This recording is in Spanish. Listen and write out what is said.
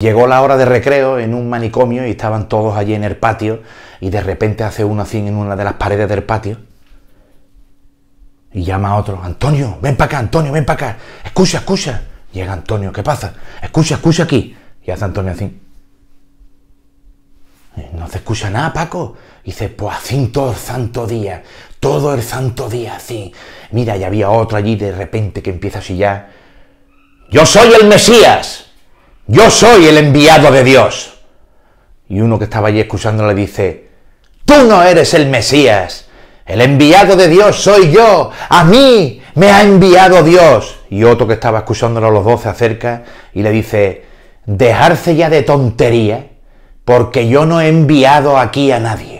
Llegó la hora de recreo en un manicomio y estaban todos allí en el patio y de repente hace uno así en una de las paredes del patio y llama a otro, Antonio, ven para acá, Antonio, ven para acá, escucha, escucha. Llega Antonio, ¿qué pasa? Escucha, escucha aquí. Y hace Antonio así. Eh, no se escucha nada, Paco. dice, pues así todo el santo día, todo el santo día así. Mira, y había otro allí de repente que empieza a ya Yo soy el Mesías yo soy el enviado de Dios. Y uno que estaba allí excusando le dice, tú no eres el Mesías, el enviado de Dios soy yo, a mí me ha enviado Dios. Y otro que estaba escuchándolo a los doce acerca y le dice, dejarse ya de tontería, porque yo no he enviado aquí a nadie.